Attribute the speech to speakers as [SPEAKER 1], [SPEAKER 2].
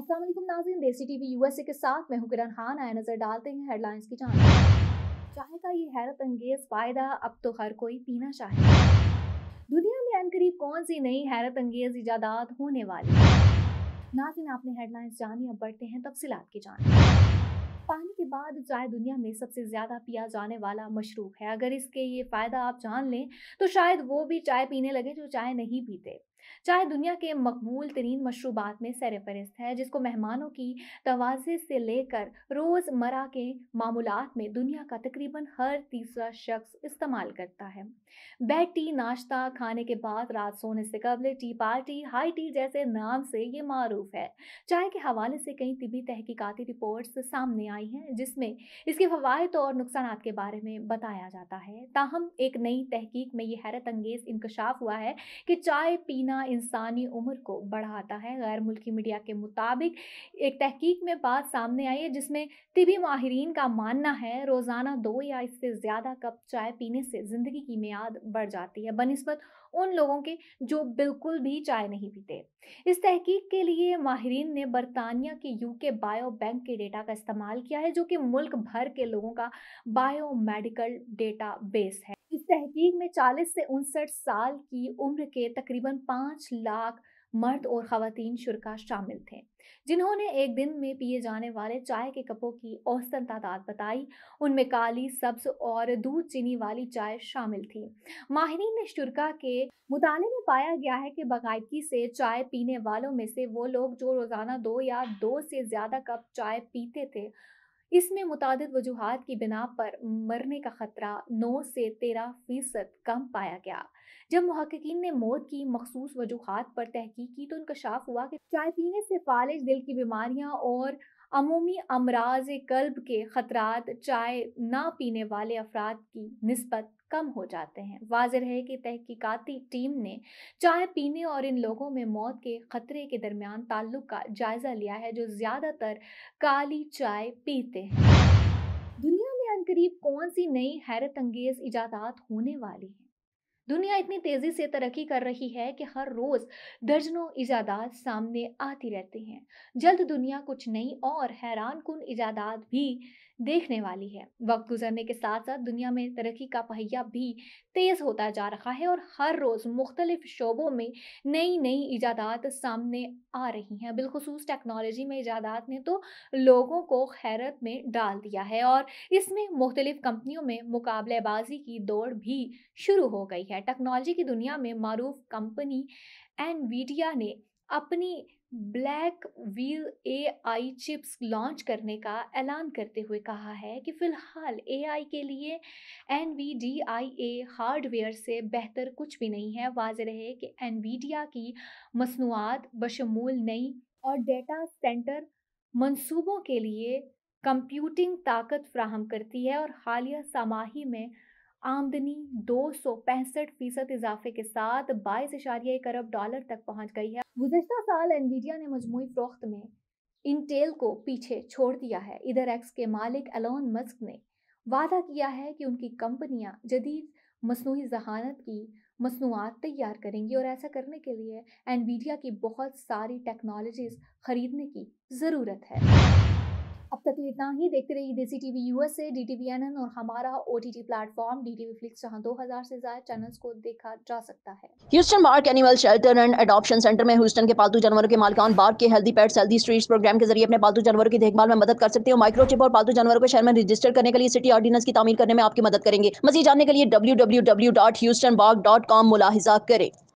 [SPEAKER 1] अस्सलाम वालेकुम नाजिन देसी टीवी यूएसए के साथ मैं हूं खान आया नजर डालते हैं हेडलाइंस की जान चाय का ये हैरत अंगेज फायदा अब तो हर कोई पीना चाहे दुनिया में अनकरीब कौन सी नई हैरत अंगेज ईजादात होने वाली नाजिन आपने हेडलाइंस जानी अब बढ़ते हैं तफसीत की जान पानी के बाद चाय दुनिया में सबसे ज़्यादा पिया जाने वाला मशरूब है अगर इसके ये फ़ायदा आप जान लें तो शायद वो भी चाय पीने लगे जो चाय नहीं पीते चाय दुनिया के मकबूल तरीन मशरूबात में सर है जिसको मेहमानों की तोज़े से लेकर रोज़मर्रा के मामूलत में दुनिया का तकरीबन हर तीसरा शख्स इस्तेमाल करता है बेड टी नाश्ता खाने के बाद रात सोने से कबल टी पार्टी हाई टी जैसे नाम से ये मरूफ है चाय के हवाले से कई तबी तहकीकती रिपोर्ट्स सामने आई हैं जिसमें इसके फ़वाद और नुकसान के बारे में बताया जाता है ताहम एक नई तहकीक में ये हैरत अंगेज़ इंकशाफ हुआ है कि चाय पीना जीना इंसानी उम्र को बढ़ाता है गैर मुल्की मीडिया के मुताबिक एक तहकीक में बात सामने आई है जिसमें तिबी माहरीन का मानना है रोज़ाना दो या इससे ज़्यादा कप चाय पीने से ज़िंदगी की मियाद बढ़ जाती है बनस्बत उन लोगों के जो बिल्कुल भी चाय नहीं पीते इस तहकीक के लिए माहरीन ने बरतानिया के यूके बायो बैंक के डेटा का इस्तेमाल किया है जो कि मुल्क भर के लोगों का बायो मेडिकल डेटा बेस है इस तहकीक में 40 से उनसठ साल की उम्र के तकरीबन 5 लाख मर्द और ख़वातीन शुरा शामिल थे जिन्होंने एक दिन में पिए जाने वाले चाय के कपों की औसतन तादाद बताई उनमें काली सब्ज और दूध चीनी वाली चाय शामिल थी माहरीन ने शुरा के मुताले में पाया गया है कि बाकायदगी से चाय पीने वालों में से वो लोग जो रोज़ाना दो या दो से ज़्यादा कप चाय पीते थे इसमें मुतद वजूहत की बिना पर मरने का ख़तरा नौ से तेरह फ़ीसद कम पाया गया जब महक्कीन ने मौत की मखसूस वजूहत पर तहकीक की तो इनकशाफ हुआ कि चाय पीने से फालिज दिल की बीमारियाँ और अमूमी अमराज कल्ब के ख़तरात चाय ना पीने वाले अफराद की नस्बत कम हो जाते हैं वाजिर है कि तहकीक़ती टीम ने चाय पीने और इन लोगों में मौत के ख़तरे के दरमियान ताल्लुक का जायज़ा लिया है जो ज़्यादातर काली चाय पीते हैं दुनिया में अनकरीब कौन सी नई हैरत अंगेज़ ईजादात होने वाली है दुनिया इतनी तेज़ी से तरक्की कर रही है कि हर रोज़ दर्जनों इजादात सामने आती रहती हैं जल्द दुनिया कुछ नई और हैरान कन ईजादात भी देखने वाली है वक्त गुजरने के साथ साथ दुनिया में तरक्की का पहिया भी तेज होता जा रहा है और हर रोज मुख्तलिफ शोबों में नई नई ईजादात सामने आ रही हैं बिलखसूस टेक्नोलॉजी में ईजादात ने तो लोगों को खैरत में डाल दिया है और इसमें मुख्तलिफ कंपनियों में मुकाबलेबाजी की दौड़ भी शुरू हो गई है टेक्नोलॉजी की दुनिया में मरूफ कंपनी एनवीडिया ने अपनी Blackwell AI chips launch करने का ऐलान करते हुए कहा है कि फ़िलहाल एआई के लिए एन हार्डवेयर से बेहतर कुछ भी नहीं है वाज रहे कि एनवीडिया की मसनूआत बशमूल नई और डेटा सेंटर मंसूबों के लिए कंप्यूटिंग ताकत फ्राहम करती है और हालिया सामाही में आमदनी दो सौ पैंसठ फीसद इजाफे के साथ बाईस इशारिया एक अरब डॉलर तक पहुंच गई है गुजशत साल एनवीडिया ने मजमू फरोख्त में इंटेल को पीछे छोड़ दिया है इधर एक्स के मालिक एलोन मस्क ने वादा किया है कि उनकी कंपनियां जदीद मसनू जहानत की मसनूआत तैयार करेंगी और ऐसा करने के लिए एनवीडिया की बहुत सारी टेक्नोलॉजीज़ ख़रीदने की ज़रूरत है लिए तो इतना ही देखते रहिए Desi TV USA D TV N और हमारा O T T platform D TV Flix जहाँ दो हजार से ज्यादा चैनल को देखा जा सकता है Houston Bark animal shelter and adoption centre में ह्यूस्टन के पालतू जानवरों के मालकान बार्क के healthy pets healthy streets program के जरिए अपने पालतू जानवरों की देखभाल में मदद कर सकते हो माइक्रोचिप और पालतू जानवरों को शहर में रजिस्टर करने के लिए सिटी ऑर्डिनेंस की तमीर करने में आपकी मदद करेंगे मजीद जानने के लिए W W W dot Houston Bark dot com मुलाहिजा करें